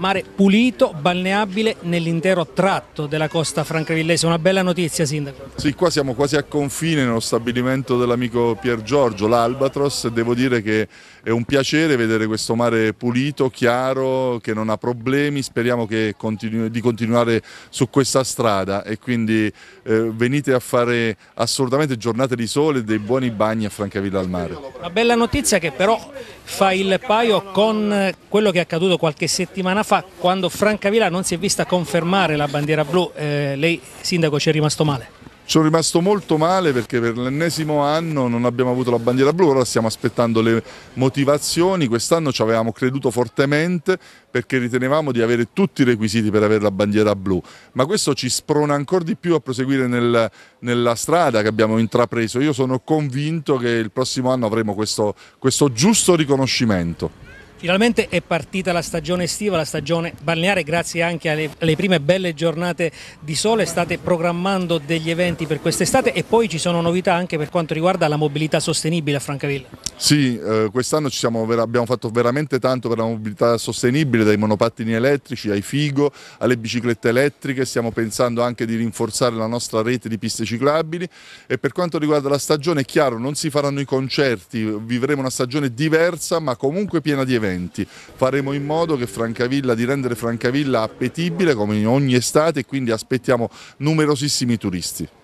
mare pulito, balneabile nell'intero tratto della costa francavillese. Una bella notizia, Sindaco. Sì, qua siamo quasi a confine nello stabilimento dell'amico Pier Giorgio, l'Albatros. Devo dire che è un piacere vedere questo mare pulito, chiaro, che non ha problemi. Speriamo continu di continuare su questa strada e quindi eh, venite a fare assolutamente giornate di sole e dei buoni bagni a Francavilla al mare. Una bella notizia che però fa il paio con quello che è accaduto qualche settimana fa fa quando Francavilla non si è vista confermare la bandiera blu, eh, lei sindaco ci è rimasto male? Ci sono rimasto molto male perché per l'ennesimo anno non abbiamo avuto la bandiera blu, ora stiamo aspettando le motivazioni, quest'anno ci avevamo creduto fortemente perché ritenevamo di avere tutti i requisiti per avere la bandiera blu, ma questo ci sprona ancora di più a proseguire nel, nella strada che abbiamo intrapreso. Io sono convinto che il prossimo anno avremo questo, questo giusto riconoscimento. Finalmente è partita la stagione estiva, la stagione balneare, grazie anche alle, alle, prime belle giornate di sole, state programmando degli eventi per quest'estate e poi ci sono novità anche per quanto riguarda la mobilità sostenibile a Francavilla. Sì, eh, quest'anno abbiamo fatto veramente tanto per la mobilità sostenibile, dai monopattini elettrici ai Figo, alle biciclette elettriche, stiamo pensando anche di rinforzare la nostra rete di piste ciclabili e per quanto riguarda la stagione è chiaro, non si faranno i concerti, vivremo una stagione diversa ma comunque piena di eventi. Faremo in modo di rendere Francavilla appetibile come in ogni estate e quindi aspettiamo numerosissimi turisti.